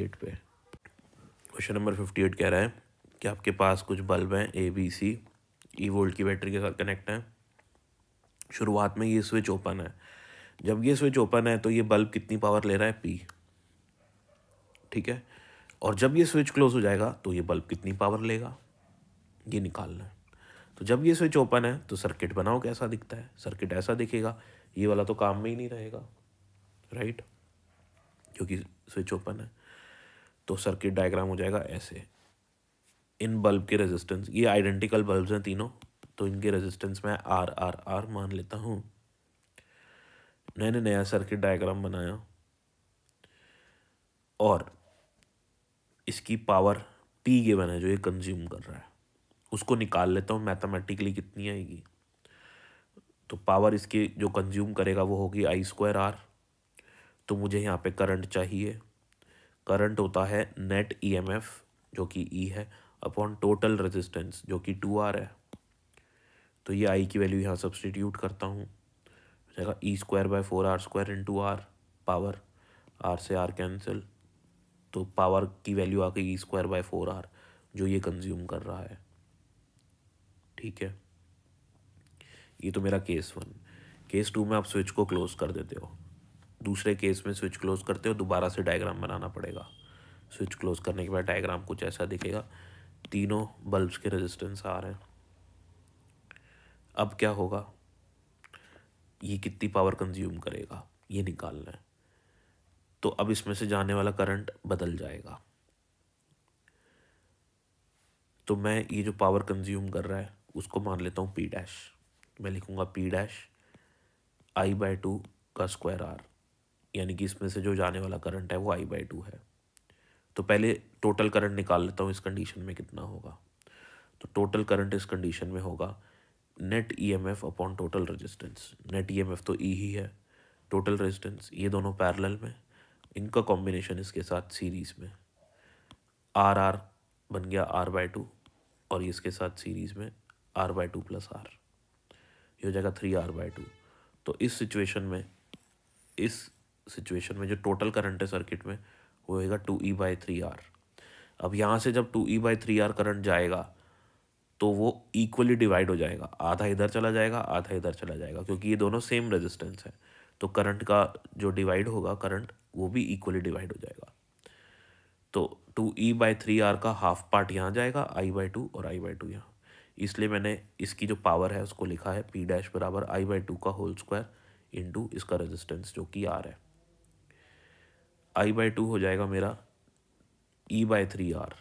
eight पे question number fifty eight कह रहा है कि आपके पास कुछ बल्ब हैं A B C E volt की बैटरी के साथ कनेक्ट हैं शुरुआत में ये स्विच ओपन है जब ये स्विच ओपन है तो ये बल्ब कितनी पावर ले रहा है पी ठीक है और जब ये स्विच क्लोज हो जाएगा तो ये बल्ब कितनी पावर लेगा ये निकालना है तो जब ये स्विच ओपन है तो सर्किट बनाओ कैसा दिखता है सर्किट ऐसा दिखेगा ये वाला तो काम में ही नहीं रहेगा राइट क्योंकि स्विच ओपन है तो सर्किट डायग्राम हो जाएगा ऐसे इन बल्ब के रेजिस्टेंस ये आइडेंटिकल बल्ब हैं तीनों तो इनके रेजिस्टेंस मैं आर आर आर मान लेता हूँ मैंने नया सर्किट डायग्राम बनाया और इसकी पावर पी गिवन है जो ये कंज्यूम कर रहा है उसको निकाल लेता हूँ मैथमेटिकली कितनी आएगी तो पावर इसकी जो कंज्यूम करेगा वो होगी आई स्क्वायर आर तो मुझे यहाँ पे करंट चाहिए करंट होता है नेट ईएमएफ e जो कि ई e है अपॉन टोटल रेजिस्टेंस जो कि टू आर है तो ये आई की वैल्यू यहाँ सब्सटीट्यूट करता हूँ जाएगा E square by four R square into R power R से आर कैंसिल तो पावर की वैल्यू आ गई E square by four R जो ये कंज्यूम कर रहा है ठीक है ये तो मेरा केस वन केस टू में आप स्विच को क्लोज कर देते हो दूसरे केस में स्विच क्लोज करते हो दोबारा से डायग्राम बनाना पड़ेगा स्विच क्लोज करने के बाद डायग्राम कुछ ऐसा दिखेगा तीनों बल्ब्स के रेजिस्टेंस आ रहे हैं अब क्या होगा ये कितनी पावर कंज्यूम करेगा ये निकालना है तो अब इसमें से जाने वाला करंट बदल जाएगा तो मैं ये जो पावर कंज्यूम कर रहा है उसको मान लेता हूँ पी डैश मैं लिखूँगा P dash I by two का स्क्वायर आर यानी कि इसमें से जो जाने वाला करंट है वो आई बाई टू है तो पहले टोटल करंट निकाल लेता हूँ इस कंडीशन में कितना होगा तो टोटल करंट इस कंडीशन में होगा net E M F upon total resistance net E M F तो ई e ही है टोटल रजिस्टेंस ये दोनों पैरेलल में इनका कॉम्बिनेशन इसके साथ सीरीज़ में आर आर बन गया आर बाय टू और इसके साथ सीरीज़ में R by two plus R ये हो जाएगा थ्री आर बाय टू तो इस सिचुएशन में इस सिचुएशन में जो टोटल करंट है सर्किट में वो होगा two E by three R अब यहाँ से जब two E by three R current जाएगा तो वो इक्वली डिवाइड हो जाएगा आधा इधर चला जाएगा आधा इधर चला जाएगा क्योंकि ये दोनों सेम रेजिस्टेंस है तो करंट का जो डिवाइड होगा करंट वो भी इक्वली डिवाइड हो जाएगा तो two E by three R का हाफ पार्ट यहाँ जाएगा आई बाई टू और आई बाई टू यहाँ इसलिए मैंने इसकी जो पावर है उसको लिखा है पी डैश बराबर आई बाई टू का होल स्क्वायर इंटू इसका रेजिस्टेंस जो कि आर है आई बाई टू हो जाएगा मेरा ई बाई थ्री आर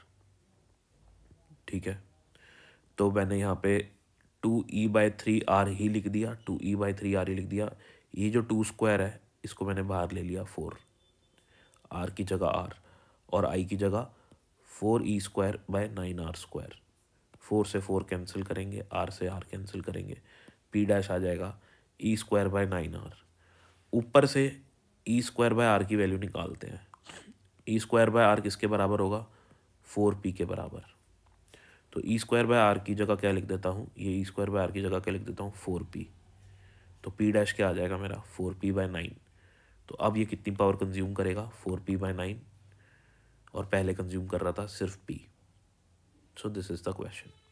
ठीक है तो मैंने यहाँ पे two E by three R ही लिख दिया two E by three R ही लिख दिया ये जो टू स्क्वायर है इसको मैंने बाहर ले लिया फोर आर की जगह आर और आई की जगह four E square by nine R square four से फोर कैंसिल करेंगे आर से आर कैंसिल करेंगे पी डैश आ जाएगा E square by nine R ऊपर से ई स्क्वायर बाय आर की वैल्यू निकालते हैं ई स्क्वायर बाय आर किसके बराबर होगा फोर पी के बराबर तो ई स्क्वायर बाय आर की जगह क्या लिख देता हूँ ये ई स्क्वायर बाय आर की जगह क्या लिख देता हूँ फोर पी तो पी डैश क्या आ जाएगा मेरा फोर पी बाय नाइन तो अब ये कितनी पावर कंज्यूम करेगा फोर पी बाय नाइन और पहले कंज्यूम कर रहा था सिर्फ P so this is the question